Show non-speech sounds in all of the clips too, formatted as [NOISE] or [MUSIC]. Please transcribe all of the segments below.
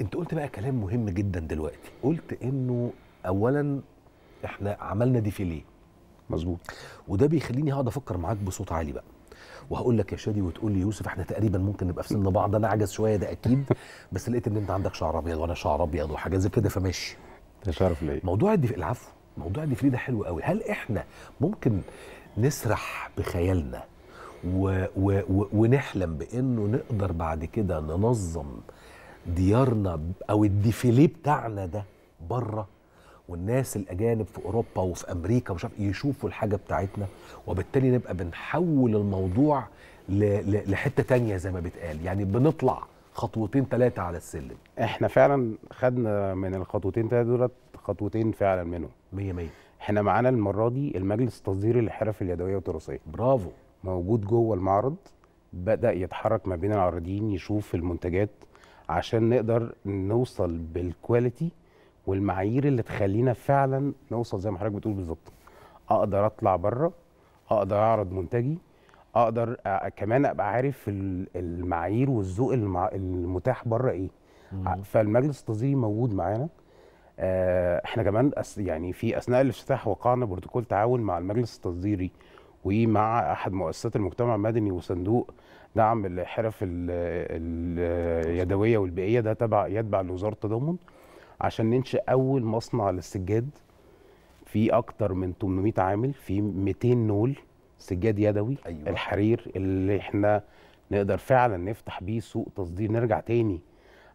انت قلت بقى كلام مهم جدا دلوقتي قلت انه اولا احنا عملنا دي في ليه مظبوط وده بيخليني هقعد افكر معاك بصوت عالي بقى وهقول لك يا شادي وتقول لي يوسف احنا تقريبا ممكن نبقى في سن بعض انا عجز شويه ده اكيد [LAUGHS] بس لقيت ان انت عندك شعر ابيض وانا شعر ابيض وحاجات زي كده فماشي عارف ليه موضوع الدف... العفو موضوع الدفري ده حلو قوي هل احنا ممكن نسرح بخيالنا و... و... و... ونحلم بانه نقدر بعد كده ننظم ديارنا او الديفيليه بتاعنا ده بره والناس الاجانب في اوروبا وفي امريكا ومش عارف يشوفوا الحاجه بتاعتنا وبالتالي نبقى بنحول الموضوع لحته تانية زي ما بتقال يعني بنطلع خطوتين ثلاثه على السلم احنا فعلا خدنا من الخطوتين ثلاثه دولت خطوتين فعلا منهم 100 100 احنا معانا المره دي المجلس التصديري للحرف اليدويه والتراثيه برافو موجود جوه المعرض بدا يتحرك ما بين العارضين يشوف المنتجات عشان نقدر نوصل بالكواليتي والمعايير اللي تخلينا فعلا نوصل زي ما حضرتك بتقول بالظبط اقدر اطلع بره اقدر اعرض منتجي اقدر كمان ابقى عارف المعايير والذوق المتاح بره ايه فالمجلس التصديري موجود معانا احنا كمان يعني في اثناء الافتتاح وقعنا بروتوكول تعاون مع المجلس التصديري ومع احد مؤسسات المجتمع المدني وصندوق دعم الحرف اليدويه والبيئيه ده تبع يتبع لوزاره التضامن عشان ننشئ اول مصنع للسجاد في اكتر من 800 عامل في 200 نول سجاد يدوي أيوة. الحرير اللي احنا نقدر فعلا نفتح بيه سوق تصدير نرجع تاني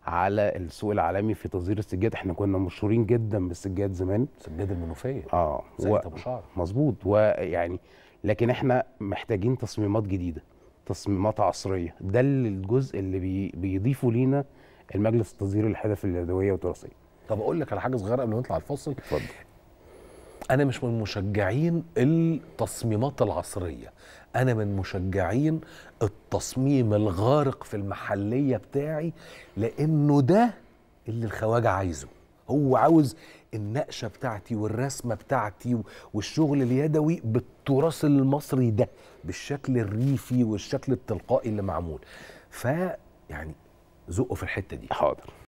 على السوق العالمي في تصدير السجاد احنا كنا مشهورين جدا بالسجاد زمان سجاد المنوفيه اه زي و... شعر مظبوط ويعني لكن احنا محتاجين تصميمات جديده تصميمات عصريه ده الجزء اللي بي بيضيفه لينا المجلس التصدير الحدث اليدويه والتراثيه طب اقول لك على حاجه صغيره قبل ما نطلع الفصل اتفضل انا مش من مشجعين التصميمات العصريه انا من مشجعين التصميم الغارق في المحليه بتاعي لانه ده اللي الخواجه عايزه هو عاوز النقشه بتاعتي والرسمه بتاعتي والشغل اليدوي بالتراث المصري ده بالشكل الريفي والشكل التلقائي اللي معمول ف يعني زقه في الحته دي حاضر